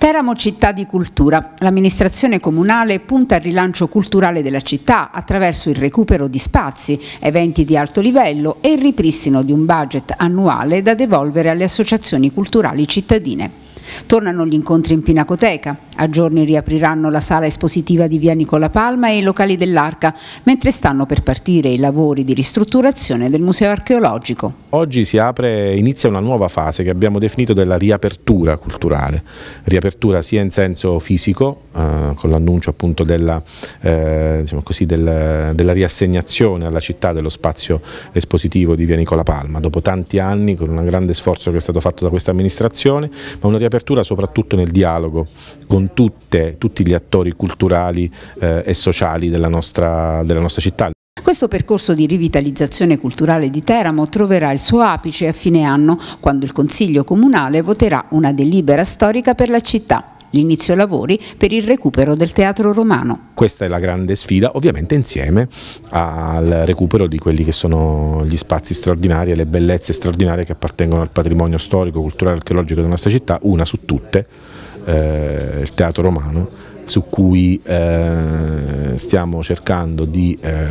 Teramo città di cultura. L'amministrazione comunale punta al rilancio culturale della città attraverso il recupero di spazi, eventi di alto livello e il ripristino di un budget annuale da devolvere alle associazioni culturali cittadine. Tornano gli incontri in Pinacoteca, a giorni riapriranno la sala espositiva di via Nicola Palma e i locali dell'Arca, mentre stanno per partire i lavori di ristrutturazione del Museo Archeologico. Oggi si apre, inizia una nuova fase che abbiamo definito della riapertura culturale, riapertura sia in senso fisico, eh, con l'annuncio appunto della, eh, diciamo così, del, della, riassegnazione alla città dello spazio espositivo di via Nicola Palma, dopo tanti anni con un grande sforzo che è stato fatto da questa amministrazione, ma una riapertura soprattutto nel dialogo con tutte, tutti gli attori culturali eh, e sociali della nostra, della nostra città. Questo percorso di rivitalizzazione culturale di Teramo troverà il suo apice a fine anno, quando il Consiglio Comunale voterà una delibera storica per la città l'inizio lavori per il recupero del teatro romano. Questa è la grande sfida, ovviamente insieme al recupero di quelli che sono gli spazi straordinari e le bellezze straordinarie che appartengono al patrimonio storico, culturale e archeologico della nostra città, una su tutte, eh, il teatro romano su cui eh, stiamo cercando di eh,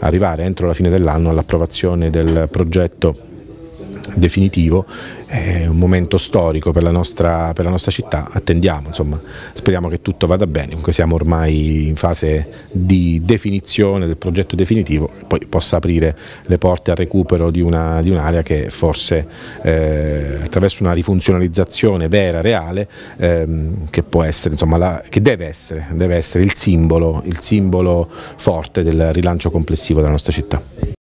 arrivare entro la fine dell'anno all'approvazione del progetto definitivo, è un momento storico per la nostra, per la nostra città, attendiamo, insomma, speriamo che tutto vada bene, comunque siamo ormai in fase di definizione del progetto definitivo, poi possa aprire le porte al recupero di un'area un che forse eh, attraverso una rifunzionalizzazione vera, reale, ehm, che, essere, insomma, la, che deve, essere, deve essere, il simbolo, il simbolo forte del rilancio complessivo della nostra città.